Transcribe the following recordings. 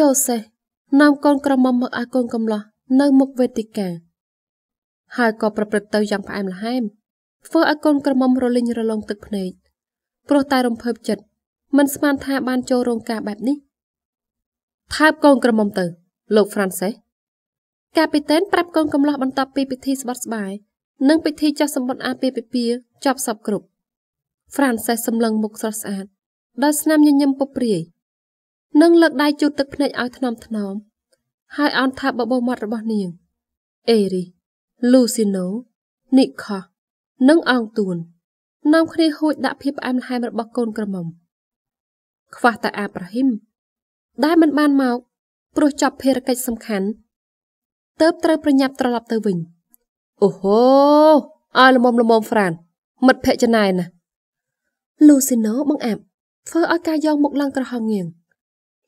យូសេនាំកូនក្រមុំមកឲ្យកូនកំឡោះនៅមុខវេទិកាហើយក៏ប្រព្រឹត្តទៅយ៉ាងផ្អែមល្ហែមធ្វើឲ្យកូនក្រមុំរលិញរលងទឹកភ្នែកព្រោះតែរំភើបចិត្តមិនស្មានថាបានចូលរោងការបែបនេះថើបកូនក្រមុំទៅ លោក Francis កាពីតែនប្រាប់កូនកំឡោះបន្ទាប់ពីពិធីស្បាត់ស្បាយនិងពិធីចាស់សម្បត្តិអាពាហ៍ពិពាហ៍ចប់សពគ្រប់ Francis សម្លឹងមុខស្រស់ស្អាតដោយស្នាមញញឹមពព្រាយនិងលើកដៃជូតទឹកភ្នែកឲ្យថ្នមថ្នមហើយអោនថាបបោមាត់របស់នាងអេរីលូស៊ីណូនីខោនិងអងទួននាំគ្នាហួចដាក់ភាពផ្អែមល្ហែមរបស់កូនក្រមុំ ខ្វះតែអាប់រ៉ាហ៊ីមដែលមិនបានមកព្រោះចប់ភារកិច្ចសំខាន់ទៅត្រូវប្រញាប់ត្រឡប់ទៅវិញអូហូឲ្យលមុំលមុំហ្វ្រានមិត្តភក្តិច្នៃណាលូស៊ីណូបងអាប់ធ្វើឲ្យការយកមុខឡើងក្រហមងៀង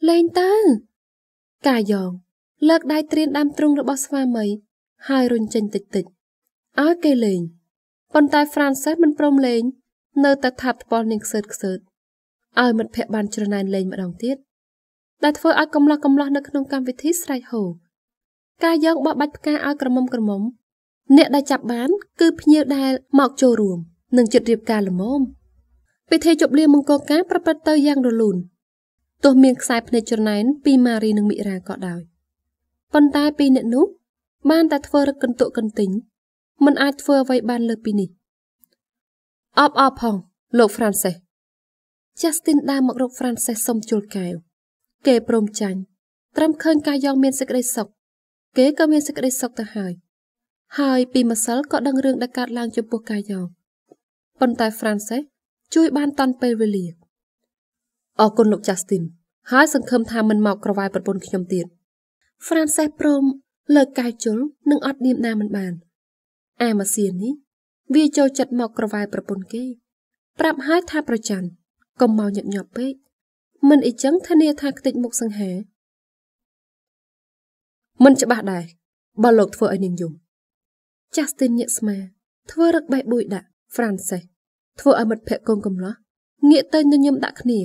លេងទៅ កាយ៉ងលើកដៃត្រៀនដើមទ្រូងរបស់ស្វាមី ហើយរុញចេញតិចតិចឲ្យគេលេងប៉ុន្តែហ្វ្រាន់សេសមិនព្រមលេង នៅតែថាប់ថ្ពាល់នាងខ្សើតខ្សើតឲ្យមិត្តភ័ក្តិបានច្រណែនលេងម្ដងទៀតដែលធ្វើឲ្យកំឡោះកំឡោះនៅក្នុងកម្មវិធីស្រែកហូ ការយើងបោះបាច់ផ្កាឲ្យក្រមុំក្រមុំអ្នកដែលចាប់បានគឺភ្ញៀវដែលមកចូលរួមនិងជិតរៀបការល្មមពិធីជប់លៀងមង្គលការប្រព្រឹត្តទៅយ៉ាងរលូនទោះមានខ្សែភ្នែកច្រណែនពីម៉ារីនិងមីរ៉ាក៏ដោយប៉ុន្តែពីរអ្នកនោះបានតែធ្វើរឹកកន្ទក់កន្ទិញមិនអាចធ្វើអ្វីបានលើពីនេះអបអបផងលោកហ្វ្រាន់សេសចាស់ទីនដើរមករកហ្វ្រាន់សេសសុំជួលកែវគេព្រមចាញ់ត្រឹមឃើញកាយ៉ងមានសេចក្តីសុខគេក៏មានសេចក្តីសុខទៅហើយហើយ ពីម្សិលក៏ដឹងរឿងដែលកើតឡើងចំពោះកាយ៉ងប៉ុន្តែហ្វ្រាន់សេស ជួយបានតាន់ពេលវេលាអរគុណលោកចាស់ទីនហើយសង្ឃឹមថាមិនមកក្រវាយ ប្រពន្ធខ្ញុំទៀត Frances ព្រមលើកកាយជុលនិងអត់នាមណាមិនបានអាម៉ាសៀននេះវាចូលចិត្តមកក្រវាយប្រពន្ធគេប្រាប់ហើយថាប្រច័ណ្ឌកុំមកញឹកញាប់ពេក មិន អីចឹងធានាថាខ្ទេចមុខសង្ហាមិនច្បាស់ដែរបើលោកធ្វើឲ្យនាងយំ Justin ញាក់ស្មាធ្វើរឹកបែកបួយដាក់ Frances ធ្វើឲ្យមិត្តភក្តិកូនកំឡោះងាកទៅញញឹមដាក់គ្នា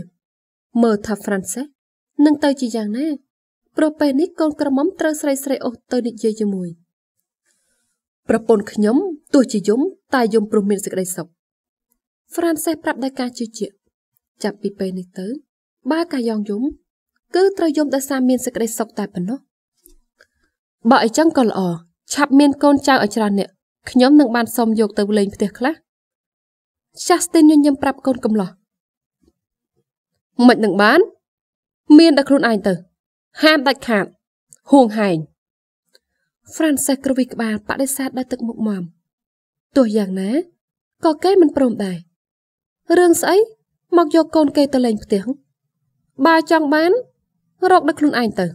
មើលថា Frances នឹងទៅជាយ៉ាងណាប្រពៃនេះកូនក្រមុំត្រូវស្រីស្រីអូសទៅនិយាយជាមួយប្រពន្ធខ្ញុំទោះជាយំ តែយំព្រោះមានសេចក្តីសុខហ្វ្រាន់សេសប្រាប់ដោយការជឿជាក់ចាប់ពីពេលនេះទៅបើកាយ៉ងយំគឺត្រូវយំដោយសារមានសេចក្តីសុខតែប៉ុណ្ណោះបើអីចឹងក៏ល្អឆាប់មានកូនចៅឲ្យច្រើនអ្នកខ្ញុំនឹងបានសុំយកទៅលេងផ្ទះខ្លះ Justin ញញឹមប្រាប់កូនកំឡោះមិននឹងបានមានដល់ខ្លួនឯងទៅហាមដាច់ខាតហួងហែង Francis គ្រវីក្បាលបដិសេធដោយទឹកមុខមមទោះយ៉ាងណាក៏គេមិនព្រមដែររឿងស្អីមកយកកូនគេទៅលេងផ្ទះបើចង់បាន រកដល់ខ្លួនឯងទៅ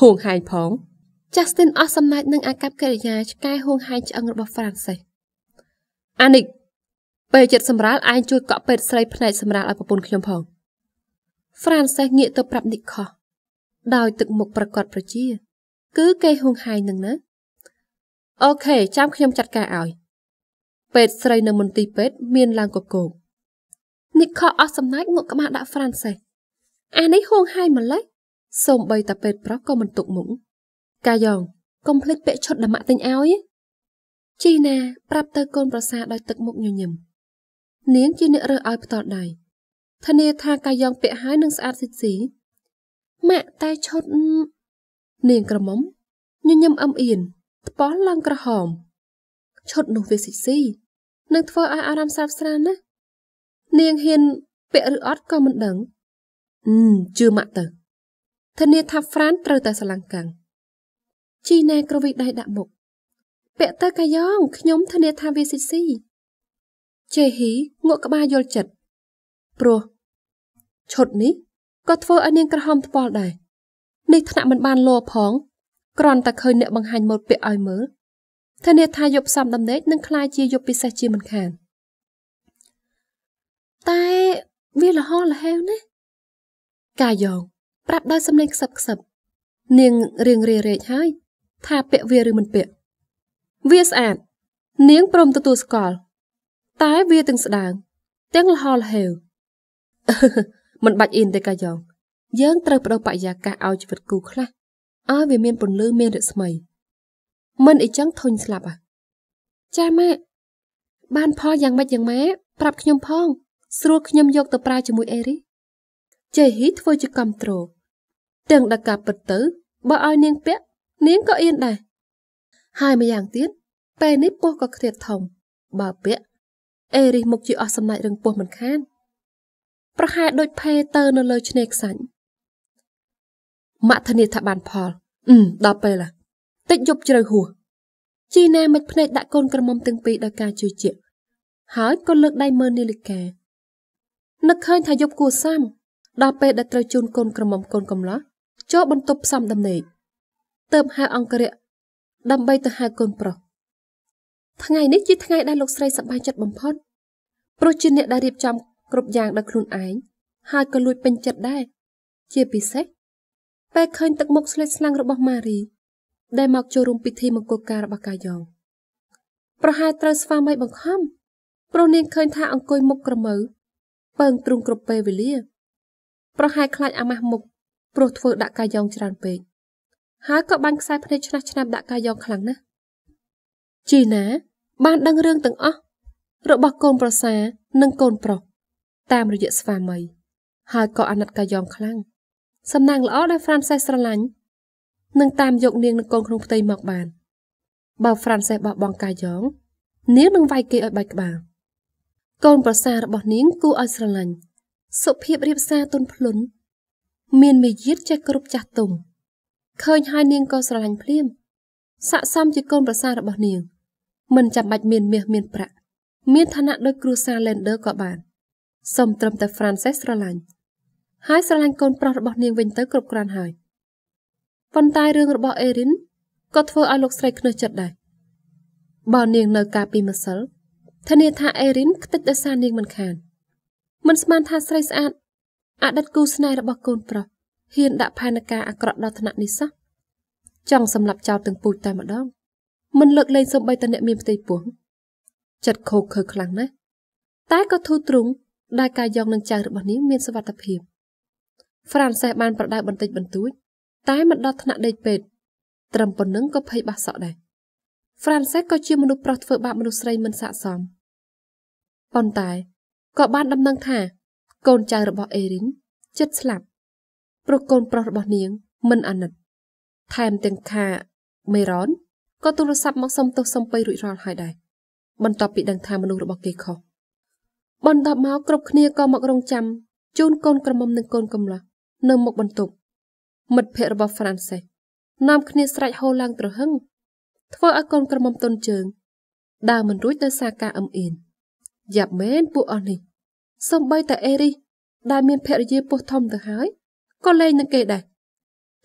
ហួងហែងផង Justin អស់សំណាច់នឹងអាកប្បកិរិយាឆ្កែហួងហែងឆ្អឹងរបស់ Francis អានិកពេលចិត្តសម្រាលឯងជួយកក់ពេទ្យស្រីផ្នែកសម្រាលឲ្យប្រពន្ធខ្ញុំផងហ្វ្រានសេសងាកទៅប្រាប់និកខុសដោយទឹកមុខប្រកបប្រជា គឺគេហួងហាយនឹងណាអូខេចាំខ្ញុំចាត់ការឲ្យ ពេទ្យស្រីនៅមន្ទីរពេទ្យមានឡើងកកោកនិកខអស់សំណាច់ងក់ក្បាលដាក់ហ្វ្រានសេសអានេះហួងហាយម្លេះសូមបីតាពេទ្យប្រុសក៏មិនទុកមុខកាយ៉ងកុំភ្លេចពាក់ឈុតដាក់ទិញឲ្យជីណា ប្រាប់ទៅកូនប្រសាដោយទឹកមុខញញឹមនាងជាអ្នករើសឲ្យផ្ទាល់ដៃធានាថាកាយ៉ងពាក់ហើយនឹងស្អាតស៊ីស៊ីម៉ាក់តែឈុតនាងក្រមុំញញឹមអឹមអៀនថ្ប៉ះឡើងក្រហមឈុតនោះវាស៊ីស៊ីនឹងធ្វើឲ្យអារម្មណ៍ស្រាបស្រានណានាងហ៊ានពាក់ឬអត់ក៏មិនដឹងអឺជឿម៉ាក់ទៅធានាថាហ្វ្រានត្រូវតែស្រឡាំងកាំងជីណែក្រវីដៃដាក់មុខពាក់ទៅកាយ៉ងខ្ញុំធានាថាវាស៊ីស៊ីជេហ៊ីងក់ក្បាលយល់ចិត្តព្រោះឈុតនេះក៏ធ្វើឲ្យនាងក្រហមថ្ពាល់ដែរនេះថ្នាក់មិនបានលោផងគ្រាន់តែឃើញអ្នកបង្ហាញម៉ូដពាក់ឲ្យមើលធានាថាយប់សំដំណេកនឹងคล้ายជាយប់ពិសេសជាមិនខានតែវាលហោលហេវណាកាយងប្រាប់ដោយសំឡេងខ្សឹបខ្សឹបនាងរៀងរេរែកហើយថាពាក់វាឬមិនពាក់វាស្អាតនាងព្រមទទួលស្គាល់តែវាទាំងស្ដាងទាំងលហោលហេវមិនបាច់អ៊ីនទេកាយ៉ងយើងត្រូវបដូរបរិយាកាសឲ្យជីវិតគូខ្លះឲ្យវាមានពន្លឺមានរស្មីមិនអីចឹងធុញស្លាប់អ្ហាចាម៉ាក់បានផលយ៉ាងម៉េចយ៉ាងម៉ែប្រាប់ខ្ញុំផង ស្រួលខ្ញុំយកទៅប្រើជាមួយអេរីចៃហ៊ីធ្វើជាកំត្រូទាំងដកាពិតទៅបើឲ្យនាងពាក់នាងក៏អៀនដែរហើយម្យ៉ាងទៀតពេលនេះពោះក៏គ្រៀតធំ បើពាក់អេរីមុខជាអស់សំណាច់រឹងពោះមិនខានប្រហែលដូចភេទៅនៅលើឆ្នេរខ្សាញ់ម៉ាក់ធានាថាបានផលអឺដល់ពេលហ่ะតិចយប់ជ្រៅហួសជីណែមិនភ្នែកដាក់កូន ក្រមុំទាំងពីរដោយការជឿជាក់ហើយក៏លើកដៃមើលនាឡិកានឹកឃើញថាយប់គួរសាំដល់ពេលដែលត្រូវជូនកូនក្រមុំកូនកំឡោះចូលបន្ទប់ផ្សំដំណេកទៅហៅអង្គរៈដើម្បីទៅហៅកូនប្រុសថ្ងៃនេះជាថ្ងៃដែលលោកស្រីសប្បាយចិត្តបំផុតព្រោះជាអ្នកដែលរៀបចំគ្រប់យ៉ាងដល់ខ្លួនឯងហើយក៏លួចពេញចិត្តដែរជាពិសេសពេលឃើញទឹកមុខស្លេកស្លាំងរបស់ម៉ារី ដែលមកចូលរួមពិធីមង្គលការរបស់កាយ៉ងប្រហែលត្រូវស្វាមីបង្ខំព្រោះនាងឃើញថាអង្គុយមុខក្រមៅពើងទ្រូងគ្រប់ពេលវេលាប្រហែលខ្លាចអាម៉ាស់មុខព្រោះធ្វើដាក់កាយ៉ងច្រើនពេកហើយក៏បានខ្សែភ្នែកឆ្នះឆ្នាប់ដាក់កាយ៉ងខ្លាំងណាស់ជីណា បានដឹងរឿងទាំងអស់របស់កូនប្រសានិងកូនប្រុសតាមរយៈស្វាមីហើយក៏អាណិតកាយ៉ងខ្លាំងសំណាងល្អដែល Frances ស្រឡាញ់នឹងតាមយកនាងនឹងកូនក្នុងផ្ទៃមកបានបើ Frances បោះបង់កាយ៉ងនាងនឹងវាយគេឲ្យបាច់ក្បាលកូនប្រសាររបស់នាងគួរឲ្យស្រឡាញ់សុភាពរៀបសារទុនភ្លុនមានមេយាទចេះគ្រប់ចាស់ទុំឃើញហើយនាងក៏ស្រឡាញ់ភ្លាមស័កសមជាកូនប្រសាររបស់នាង មិនចាំបាច់មានមាសមានប្រាក់មានឋានៈដូចគ្រួសារ Lender ក៏បាន។សុំត្រឹមតែ Frances ស្រឡាញ់ហើយស្រឡាញ់កូនប្រុសរបស់នាងវិញទៅគ្រប់គ្រាន់ហើយប៉ុន្តែរឿងរបស់ Erin ក៏ធ្វើឲ្យលោកស្រីខ្នើសចិត្តដែរបើនាងនៅការពីម្សិលធានាថា Erin ខ្ទេចដោយសារនាងមិនខាន មិនស្មានថាស្រីស្អាតអតីតគូស្នេហ៍របស់កូនប្រុសហ៊ានដាក់ផែនការអាក្រក់ដល់ថ្នាក់នេះសោះចង់សម្លាប់ចោលទាំងពូជតែម្ដង មិនលើកលែងសូម្បីតែអ្នកមានផ្ទៃពោះចិត្តខូខើខ្លាំងណាស់តែក៏ធូរទ្រង់ដែលការយកនឹងចៅរបស់នាងមានសវត្ថភាពហ្វ្រាន់សេសបានប្រដៅបន្តិចបន្តួចតែមិនដល់ថ្នាក់ដេកពេទ្យត្រឹមប៉ុណ្ណឹងក៏ភ័យបាសសក់ដែរហ្វ្រាន់សេសក៏ជាមនុស្សប្រុសធ្វើបាបមនុស្សស្រីមិនស័ក្តិសមប៉ុន្តែក៏បានដំណឹងថាកូនចៅរបស់អេរីនចិត្តស្លាប់ព្រោះកូនប្រុសរបស់នាងមិនអាណិតថែមទាំងខាមេរ៉នក៏ទូរស័ព្ទមកសុំទោសសំបីរួចរាល់ហើយដែរបន្ទាប់ពីដឹងថាមនុស្សរបស់គេខុសបន្ទាប់មកគ្រប់គ្នាក៏មករងចាំជូនកូនក្រមុំនិងកូនកំឡោះនៅ មុខបន្ទប់មិត្តភ័ក្តិរបស់ Francis នាំ គ្នាស្រែកហូរឡើងត្រហឹងធ្វើឲ្យកូន ក្រមុំទន់ជើងដើរមិនរួចដោយសារការអឹមអៀនយ៉ាប់មែនពួកអស់នេះសំបីតែអេរីដែលមានភរិយាពោះធំទៅហើយក៏លេងនឹងគេដែរ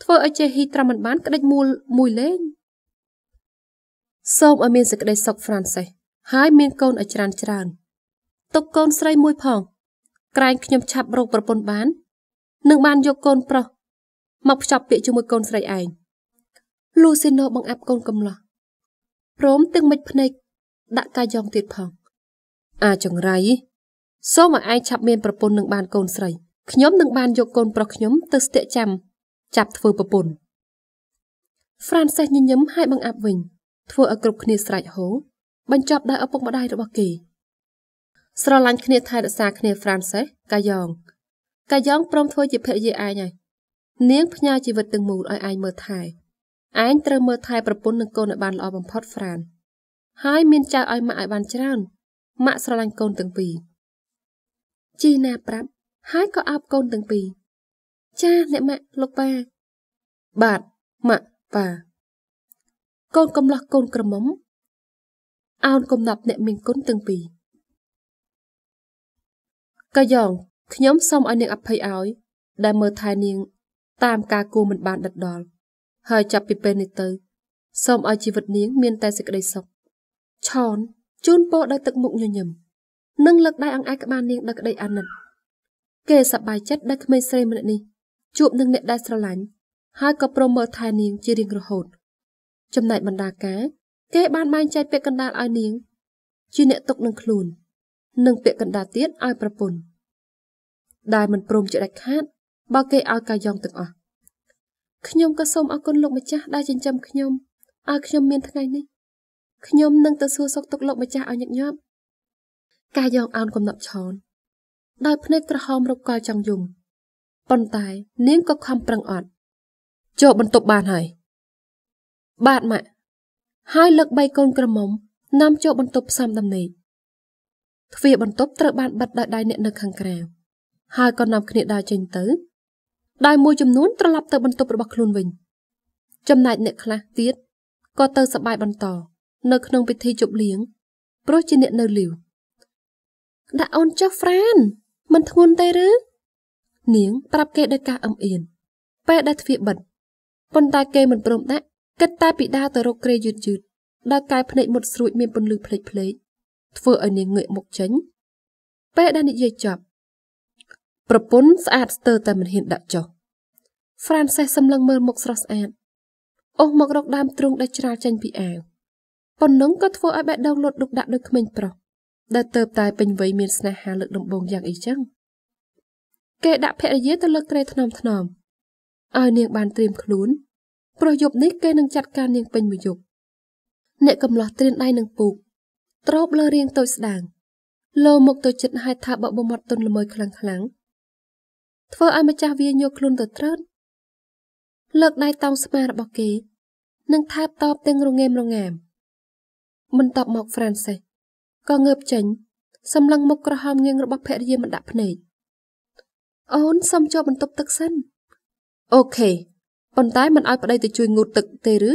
ធ្វើឲ្យចេះហ៊ីត្រាំមិនបានក្តិចមូលមួយលេងសូមឲ្យមានសេចក្តីសុខហ្វ្រាន់សេសហើយមានកូនឲ្យច្រើនច្រើនទុកកូនស្រីមួយផង ក្រែងខ្ញុំឆាប់រកប្រពន្ធបាននឹងបានយកកូនប្រុសមកភ្ជាប់ពាក្យជាមួយកូនស្រីឯងលូស៊ីណូបង្អាប់កូនកំឡោះព្រមទាំងមិចភ្នែកដាក់កាយយ៉ងទៀតផងអាចង្រៃសូមឲ្យឯងឆាប់មានប្រពន្ធនឹងបានកូនស្រីខ្ញុំនឹងបានយកកូនប្រុសខ្ញុំ ទៅស្ទាក់ចាំចាប់ធ្វើប្រពន្ធហ្វ្រាន់សេសញញឹមហើយបង្អាប់វិញ ធ្វើឲ្យគ្រប់គ្នាស្រែកហូបញ្ចប់ដោយឪពុកម្ដាយរបស់គេ។ស្រឡាញ់គ្នាថែរក្សាគ្នាហ្វ្រាំសេសកាយ៉ងកាយ៉ងព្រមធ្វើជាភរិយាឯងហើយនាងផ្ញើជីវិតទាំងមូលឲ្យឯងមើលថែឯងត្រូវមើលថែប្រពន្ធនិងកូនឲ្យបានល្អបំផុតហ្វ្រានហើយមានចៅឲ្យម៉ាក់ឲ្យបានច្រើនម៉ាក់ស្រឡាញ់កូនទាំងពីរជីណាប្រាប់ហើយក៏អោបកូនទាំងពីរចាអ្នកម៉ាក់លោកប៉ាបាទម៉ាក់ប៉ាកូនកំឡោះកូនក្រមុំអោនកំណប់អ្នកមានគុណទាំងពីរកាយ៉ងខ្ញុំសូមឲ្យនាងអភ័យឲ្យ ដែលមើលថែនាងតាមការគូមិនបានដិតដល់ហើយចាប់ពីពេលនេះទៅសូមឲ្យជីវិតនាង មាន តែសេចក្តីសុខឆនជូនពរដោយទឹកមុខញញឹមនិងលើកដៃអង្អែក្បាលនាងដោយក្តីអាណិតគេសប្បាយចិត្តដែលក្មេងស្រីម្នាក់នេះជួបនឹងអ្នកដែលស្រឡាញ់ហើយក៏ព្រមមើលថែនាងជារៀងរហូត ចំណែកបណ្ដាការ គេបានបែងចែកពាក្យកណ្ដាលឲ្យនាងជាអ្នកទុកនឹងខ្លួននិងពាក្យកណ្ដាលទៀតឲ្យប្រពន្ធដែលមិនព្រមជាដាច់ខាតបើគេឲ្យកាយងទាំងអស់ខ្ញុំក៏សូមអរគុណលោកម្ចាស់ដែលចិញ្ចឹមខ្ញុំឲ្យខ្ញុំមានថ្ងៃនេះខ្ញុំនឹងទៅសួរសុខទុក្ខលោកម្ចាស់ឲ្យញឹកញាប់កាយងអោនកំណប់ឆោនដោយភ្នែកក្រហមរកកលចង់យំប៉ុន្តែនាងក៏ខំប្រឹងអត់ចូលបន្ទប់បានហើយបាទម៉ាក់ហើយលើកបីកូនក្រមុំនាំ ចូលបន្ទប់ផ្សំដំណេកទ្វារបន្ទប់ត្រូវបានបិទដោយដៃអ្នក នៅខាងក្រៅហើយក៏នាំគ្នាដើរចេញទៅដោយមួយចំនួនត្រឡប់ទៅបន្ទប់របស់ខ្លួនវិញចំណែកអ្នកខ្លះទៀតក៏ទៅសបាយបន្តនៅ ក្នុងពិធីជប់លៀងព្រោះជាអ្នកនៅលីវដាក់អូនចុះហ្វ្រានមិនធ្ងន់ទេឬនាងប្រាប់គេដោយការអឹមអៀនពេលដែលទ្វារបិទប៉ុន្តែគេមិនព្រមដាក់គិតតែពីដាទៅរកក្រេយឺតយឺតដល់កាយភ្នែកមុតស្រួចមានពន្លឺភ្លេចភ្លេចធ្វើឲ្យនាងងាកមុខចេញពេលដែលនិយាយចប់ប្រពន្ធស្អាតស្ទើរតែមិនហ៊ានដាក់ចុះ Frances សម្លឹងមើលមុខស្រស់ស្អាតអូសមករកដើមទ្រូងដែលច្រាលចេញ ពីអាវប៉ុណ្ណឹងក៏ធ្វើឲ្យបេះដូងលត់ដុកដាក់ដូចក្មេងប្រុសដែលទៅតែពេញវ័យមានស្នេហាលើកដំបូងយ៉ាងអីចឹងគេដាក់ភរិយាទៅលើក្រែថ្នមថ្នមឲ្យនាងបានត្រៀមខ្លួនព្រោះយប់នេះគេនឹងចាត់ការនាងពេញមួយយប់អ្នកកំឡោះត្រៀនដៃនឹងពូកទ្របលើរាងតូចស្ដាងលោមុខទៅចិត្តហេតុថាបបមាត់ទុនល្មើយខ្លាំងខ្លាំងធ្វើឲ្យម្ចាស់វាញយកខ្លួនទៅត្រើតលើកដៃតោងស្មារបស់គេនិងថែបតបទាំងរងែមរងាម មិនតបមកហ្វ្រាន់សេសក៏ងើបចេញសម្លឹងមុខក្រហមងៀងរបស់ភរិយាមិនដាក់ភ្នែកអូនសុំចូលបន្ទប់ទឹកសិនអូខេប៉ុន្តែមិនឲ្យប្តីទៅជួយងូតទឹកទេឬ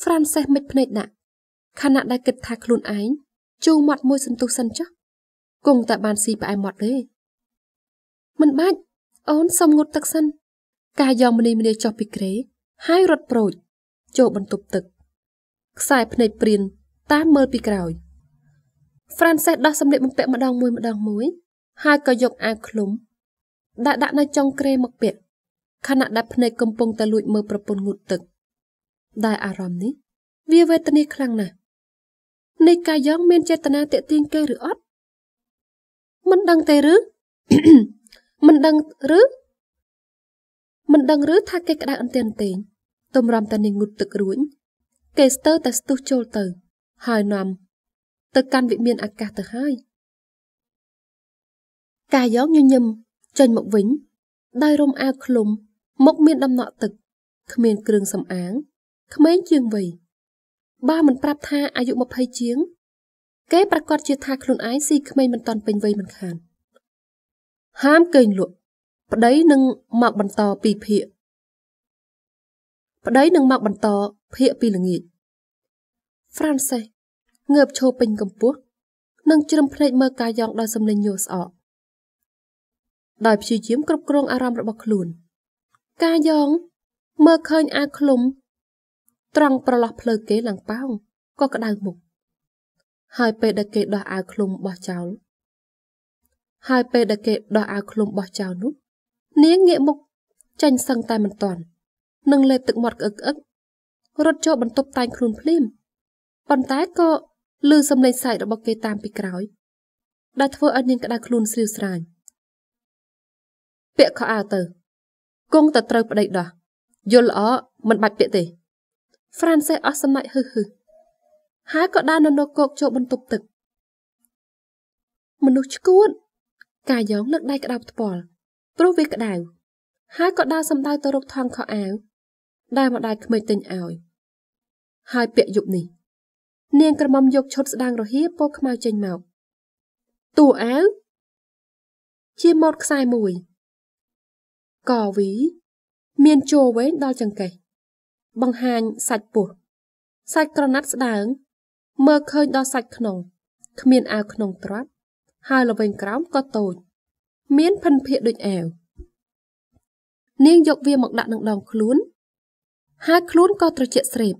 ហ្វ្រាន់សេសមិនភ្នែកដាក់ខណៈដែលគិតថាខ្លួនឯងជូរមាត់មួយសន្ទុះសិនចុះគង់តែបានស៊ីផ្អែមមាត់ទេមិនបាច់អូនសុំងត់ទឹកសិនការយកមនីមនីចុះពីក្រេ ហើយរត់ប្រូចចូលបន្ទប់ទឹក ខ្សែភ្នែកព្រៀនតាមមើលពីក្រោយហ្វ្រាន់សេសដោះសម្លៀកបំពាក់ម្ដងមួយម្ដងមួយហើយក៏យកអាវឃ្លុំដាក់ដាក់នៅចុងក្រេមកពាក់ខណៈដែលភ្នែកកំពុងតែលួច មើលប្រពន្ធងូតទឹកដែលអារម្មណ៍នេះវាវេទនាខ្លាំងណាស់នៃកាយ៉ងមានចេតនាតេទៀងគេឬអត់មិនដឹងទេឬ មិនដឹងឬ មិនដឹងឬថាគេក្តៅអន្ទានទេទំរំតានាងងូតទឹករួញគេស្ទើរតែស្ទុះចូលទៅ ហើយនាំទៅកាន់វិមាន អាកាសទៅហើយកាយ៉ងញញឹមចេញមកវិញដោយរុំអាវឃ្លុំ មុខមានដំណក់ទឹកគ្មានគ្រឿងសម្អាងក្មេងជាងវ័យបើមិនប្រាប់ថាអាយុ20ជាងគេប្រកាសជាថាខ្លួនឯងស៊ីក្មេងមិនតន់ពេញវ័យមិនខានហាមកេងលក់ប្តីនឹងមកបន្តពីភាកប្តីនឹងមកបន្តភាកពីល្ងាចហ្វ្រាន់សេសងើបឈរពេញកម្ពស់និងជ្រឹមភ្នែកមើលកាយយ៉ងដោយសម្លេងញយស្អកដោយព្យាយាមគ្រប់គ្រងអារម្មណ៍របស់ខ្លួន កាយយ៉ងមើលឃើញអាវឃ្លុំត្រង់ប្រឡោះផ្លូវគេឡើងប៉ោងក៏ក្តៅមុខហើយពេលដែលគេដោះអាវឃ្លុំបោះចោលហើយពេលដែលគេដោះអាវឃ្លុំបោះចោលនោះ នាងងាកមុខចាញ់សឹងតែមិនទាន់នឹងលេបទឹកមាត់ក្អឹកក្អឹករត់ចូលបន្ទប់តែងខ្លួនភ្លាមប៉ុន្តែក៏ឮសំឡេងសើចរបស់គេតាមពីក្រោយដែលធ្វើឲ្យនាងក្តៅខ្លួនស្រីវស្រាញពាក់ខោអាវទៅគង់តែត្រូវប្តីដោះយល់ល្អមិនបាច់ពាក់ទេហ្វ្រាន់សេសអស់សម័យហឹហឹហើយក៏ដើរនៅគោកចូលបន្ទប់ទឹកមនុស្សឈួត កាយ៉ងលើកដៃក្តៅផ្ពាល់ព្រោះវាក្តៅហើយក៏ដើរសំដៅទៅរកថងខោអាវដែលម្ដាយក្មេកទិញឲ្យហើយពាក់យប់នេះនាងក្រមុំយកឈុតស្ដាងរហៀពោខ្មៅចេញមកតួអាវជាម៉ូតខ្សែមួយកវី មានជោវែងដល់ចង្កេះបង្ហាញសាច់ពោះ សាច់ក្រណាត់ស្ដើងមើលឃើញដល់សាច់ក្នុងគ្មានអាវក្នុងទ្រាប់ហើយល្វែងក្រោមក៏តូចមានភិនភាកដូចអាវនាងយកវាមកដាក់នឹងដង ខ្លួនហើយខ្លួនក៏ត្រជាក់ស្រេប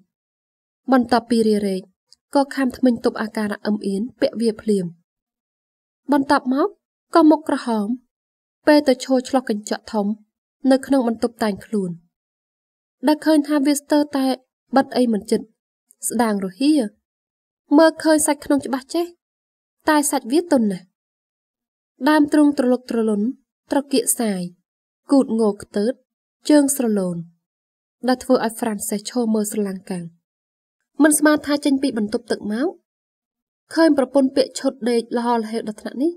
បន្ទាប់ពីរារែកក៏ខំថ្មិញទប់អាការៈអឹមអៀនពាក់វាភ្លាម បន្ទាប់មកក៏មុខក្រហម ពេលទៅឈរឆ្លោះកញ្ចក់ធំនៅក្នុងបន្ទប់តែងខ្លួន។ដែលឃើញថាវាស្ទើរតែបិទអីមិនចិត្តស្ដាងរហៀមើលឃើញសាច់ក្នុងច្បាស់ចេះតែសាច់វាទន់ណាស់ដើមទ្រូងត្រលុកត្រលុនត្រកៀកសាយគូតងោខ្ទើតជើងស្រលូនដែលធ្វើឲ្យហ្វ្រាំសេសឈរមើលស្រឡាំងកាំងមិនស្មានថាចេញពីបន្ទប់ទឹកមកឃើញប្រពន្ធពាកឈុតដេកលហលហេវដល់ថ្នាក់នេះ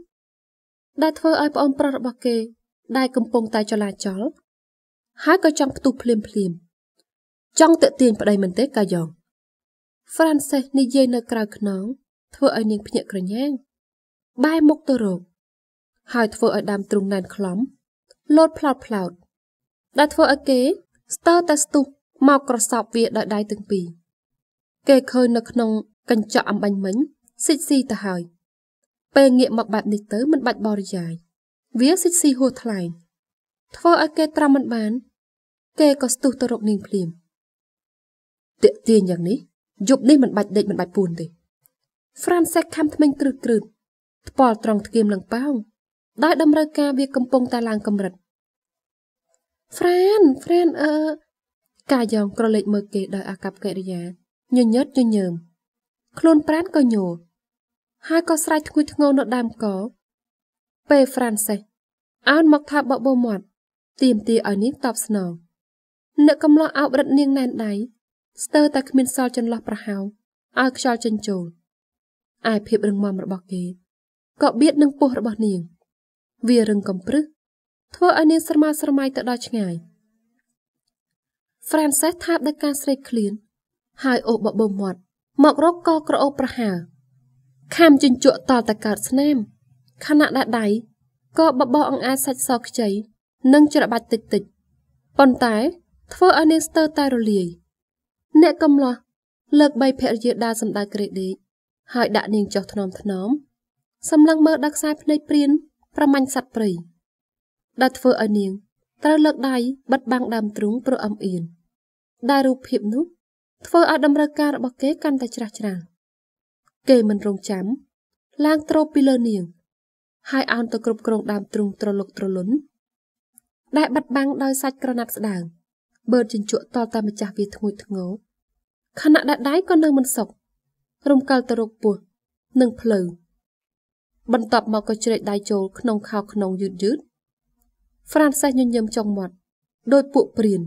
ដែលធ្វើឲ្យប្អូនប្រុសរបស់គេ ដែលកំពុងតែចលាចលហើយក៏ចង់ផ្ទុះភ្លាមភ្លាម។ចង់តាក់ទាញប្តីមិនទេកាយ៉ងហ្វ្រាន់សេសនិយាយនៅក្រៅខ្នង ធ្វើឲ្យនាងភ្ញាក់ក្រញ៉ែងបែរមុខទៅរកហើយធ្វើឲ្យដើមទ្រូងណែនខ្លំលោតផ្លោតផ្លោតដែលធ្វើឲ្យគេស្ទើរតែស្ទុះមកក្រសោបវាដោយដៃទាំងពីរគេឃើញនៅក្នុង កញ្ចក់អំបាញ់មិញស៊ីស៊ីទៅហើយពេលងាកមកបែបនេះទៅមិនបាច់បរិយាយវាស៊ីស៊ីហួសថ្លែងធ្វើឲ្យគេត្រាំមិនបានគេក៏ស្ទុះទៅរកនាងភ្លាម។តាក់ទាញយ៉ាងនេះយប់នេះមិនបាច់ដេកមិនបាច់ពួនទេ Francis ខំថ្មិញគ្រឹះគ្រឹះថ្ពាល់ត្រង់ធ្គាមនឹងប៉ោងដោយតម្រូវការវាកំពុងតែឡើងកម្រិត Fran Fran អឺកាយ៉ងក្រឡេកមើលគេដោយអាកប្បកិរិយាញញើតញញើមខ្លួនប្រានក៏ញោហើយក៏ស្រែកធ្ងួយធ្ងរនៅដើមកពេល Francis អោនមកថាបបោមាត់ទៀមទាឲ្យនាងតបស្នងអ្នកកំឡោះអោបរឹតនាងណែនដៃស្ទើរតែគ្មានសល់ចន្លោះប្រហោងឲ្យខ្យល់ចេញចូលឯភាពរឹងមាំរបស់គេក៏បៀតនឹងពោះរបស់នាង វារឹងកំព្រឹសធ្វើឲ្យនាងស្រមាស្រមៃទៅដល់ឆ្ងាយ Frances ថាបដល់ការស្រែកឃ្លានហើយអូបបោមាត់មករកកក្រអូបប្រហើខំជញ្ជក់តតកើតស្នាម ខណៈដែលដៃក៏បបោអង្អាចសាច់សខ្ចីនិងច្របាច់តិចតិចប៉ុន្តែធ្វើឲ្យនាងស្ទើរតែរលាយអ្នកកំឡោះលើកបីភរិយាដើរសម្ដៅក្រេដេកហើយដាក់នាងចុះថ្នមថ្នមសម្លឹងមើលដល់ខ្សែភ្នែកព្រៀនប្រមាញ់សត្វព្រៃដែលធ្វើឲ្យនាង ត្រូវលើកដៃបិទបាំងដើមទ្រូងព្រោះអំអៀនដែលរូបភាពនោះ ធ្វើឲ្យតម្រូវការរបស់គេកាន់តែច្រាស់ច្រាលគេមិនរងចាំឡើងទ្រពពីលើនាង ហើយអោនទៅគ្រប់គ្រងដើមទ្រូងត្រលុកត្រលុនដែលបាត់បាំងដោយសាច់ក្រណាត់ស្ដើងបឺតជញ្ជក់តល់តែម្ចាស់វាធ្ងួយធ្ងោខណៈដែលដៃក៏នៅមិនសុខរំកិលទៅរកពោះនិងភ្លៅបន្ទាប់មកក៏ជ្រែកដៃចូលក្នុងខោក្នុងយឺតយឺតហ្វ្រាន់សេសញញឹមចុងមាត់ដោយពួកព្រៀន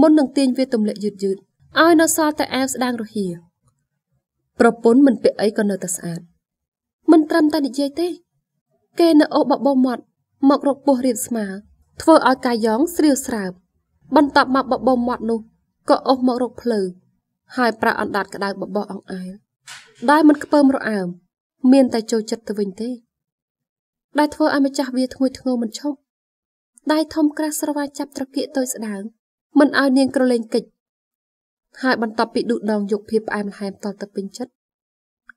មុននឹងទាញវាទម្លាក់យឺតយឺតឲ្យនៅសល់តែអាវស្ដាងរហៀប្រពន្ធមិនពាក់អីក៏នៅតែស្អាតមិនត្រឹមតែនិយាយទេគេនៅអូបបោមាត់មករកពោះរៀបស្មើធ្វើឲ្យកាយយ៉ងស្រាវស្រាវបន្ទាប់មកបបោមាត់ នោះក៏អូសមករកភ្លៅហើយប្រាក់អណ្ដាតក្តៅបបោះអង្អែលដែលមិនខ្ពើមរអើមមានតែចូលចិត្តទៅវិញទេដែលធ្វើឲ្យម្ចាស់វាធ្ងួយធ្ងរមិនឈប់ដៃធំក្រាស់ស្រវាយចាប់ត្រកៀកតូចស្ដើងមិនឲ្យនាងក្រលែងកិច្ចហើយបន្ទាប់ពីឌូដងយកភាពផ្អែមល្ហែមតទៅពេញចិត្ត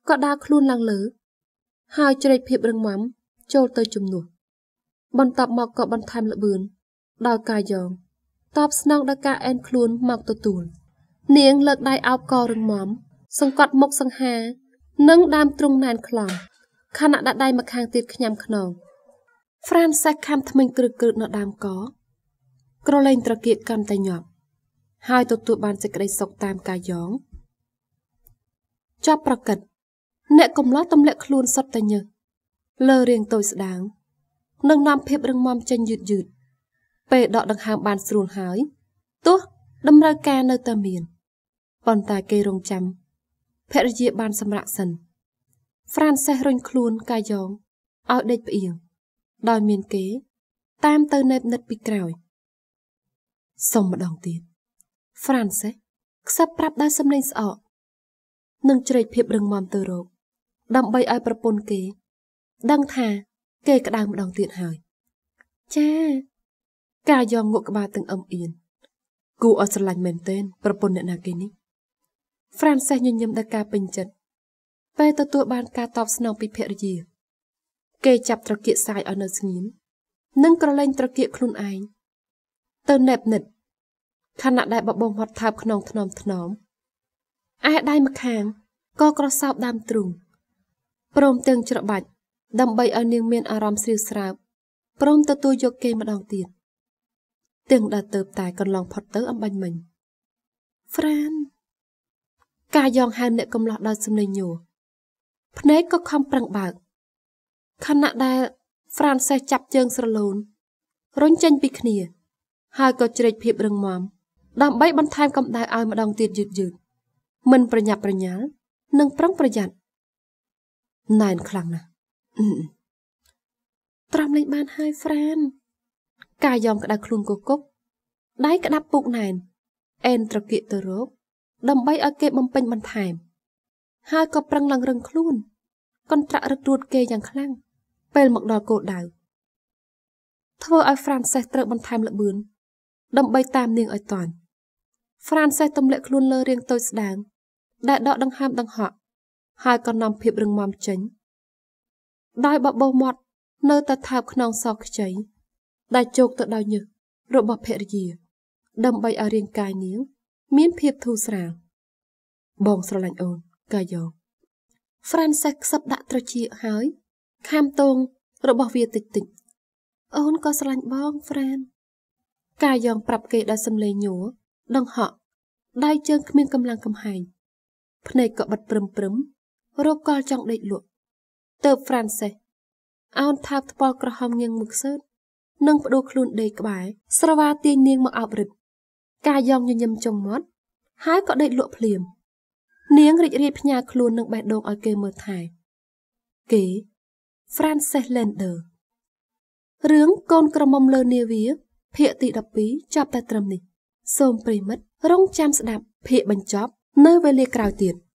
ក៏ដើរខ្លួនឡើងលើហើយជ្រែកភាពរឹងមាំចូលទៅជំនួសបន្ទាប់មកក៏បន្ថែមល្បឿនដោយការយ៉ងតបស្នងដល់ការអែនខ្លួនមកទទួល។នាងលើកដៃអោបករឹងមាំសង្កត់មុខសង្ហានិងដើមទ្រូងណែនខ្លងខណៈដាក់ដៃមកខាងទៀតខ្ញាំខ្នង Frances ខំថ្មិញគ្រឹកគ្រឹកនៅដើមកក្រឡេងត្រគាកកាន់តែញាប់ហើយទទួលបានសេចក្តីសុខតាមការយ៉ងចប់ប្រកិត អ្នកកំឡោះទម្លាក់ខ្លួនសុទ្ធតែញើសលើរាងតូចស្ដាងនឹងនាំភាពរឹងមាំចេញយឺតយឺតពេលដកដង្ហើមបានស្រួលហើយ ទោះតម្រូវការនៅតែមាន។ប៉ុន្តែគេរងចាំភរិយាបានសម្រាកសិនហ្វ្រានសេសរុញខ្លួនកាយងឲ្យដេកផ្អៀងដោយមានគេ តាមទៅណេបនិតពីក្រោយសុំម្ដងទៀតហ្វ្រានសេស ខ្សឹបប្រាប់ដោយសំឡេងស្អកនិងជ្រែកភាពរឹងមាំទៅរកដើម្បីឲ្យប្រពន្ធគេ ដឹងថាគេក្តៅម្ដងទៀតហើយចា ការយងងក់ក្បាលទាំងអឹមអៀនគូអត់ស្រឡាញ់មែនទែនប្រពន្ធអ្នកណាគេនេះ Frances ញញឹមដល់ការពេញចិត្តពេលទទួលបានការតបស្នងពីភរិយាគេចាប់ត្រកៀកសាយឲ្យនៅស្ងៀមនិងក្រឡែងត្រកៀកខ្លួនឯងទៅណែបណិតខណៈដែលបបងហត់ថើបក្នុងថ្នមថ្នមឯដៃម្ខាងក៏ក្រសោបដើមទ្រូងព្រមទាំងច្របាច់ដើម្បីឲ្យនាងមានអារម្មណ៍ស្រីស្រើបព្រមទទួលយកគេម្ដងទៀតទាំងដែលទៅតែកន្លងផុតទៅអំបញ្ញមិញហ្វ្រានការយ៉ងហៅអ្នកកំឡោះដោយសំឡេងញួរភ្នែកក៏ខំប្រឹងបើក ខណៈដែលហ្វ្រាន់សេសចាប់ជើងស្រលូនរុញចេញពីគ្នា ហើយក៏ជ្រែកភាពរឹងមាំដើម្បីបន្ថែមកម្ដៅឲ្យម្ដងទៀតយឺតយឺតមិនប្រញាប់ប្រញាល់និងប្រុងប្រយ័ត្នណែនខ្លាំងណាស់ត្រាំលេងបានហើយហ្វ្រានកាយយំក្តៅខ្លួនកគុកដៃក្តាប់ពុកណែនអែនត្រគាកទៅរោគដើម្បីឲ្យគេបំពេញបន្ថែមហើយក៏ប្រឹងឡើងរឹងខ្លួន កន្ត្រាក់រឹតរួតគេយ៉ាងខ្លាំងពេលមកដល់គោលដៅធ្វើឲ្យ Frances ត្រូវបន្ថែមល្បឿនដើម្បីតាមនាងឲ្យតាន់ Frances ទម្លាក់ខ្លួនលើរាងតូចស្ដាងដែលដកដង្ហើមដង្ហក់ហើយក៏នាំភាពរឹងមាំចេញដោយបបោមាត់ នៅតែថើបខ្នងសោកខ្ចីដែលជោគទៅដោយញើសរបស់ភរិយាដើម្បីឲ្យរាងកាយនាងមានភាពធូរស្រាលបងស្រឡាញ់អូនកាយ៉ងហ្វ្រាន់សេសខ្សឹបដាក់ត្រចៀកហើយខាមតងរបស់វាតិចតិចអូនក៏ស្រឡាញ់បងហ្វ្រានកាយ៉ងប្រាប់គេដោយសំឡេងញ័រដង្ហក់ដៃជើង គ្មានកម្លាំងកំហែងភ្នែកក៏បិទព្រឹមព្រឹមរកកលចង់ដេកលក់ទៅហ្វ្រាន់សេសអោនថាបថ្ពាល់ក្រហមញៀងមួយខ្សឹបនិងបដូរខ្លួនដេកក្បែរស្រវាទាញនាងមកអប់រឹតការយ៉ងញញឹមចំមាត់ហើយក៏ដេកលក់ភ្លាម នាង រីករាយផ្ញើខ្លួននឹងបេះដូងឲ្យគេមើលថែ គេ Frances Lander រឿងកូនក្រមុំលើនាវាភាគទី12ចប់តែត្រឹមនេះសូមប្រិមិត្តរងចាំស្ដាប់ភាគបញ្ចប់នៅវេលាក្រោយទៀត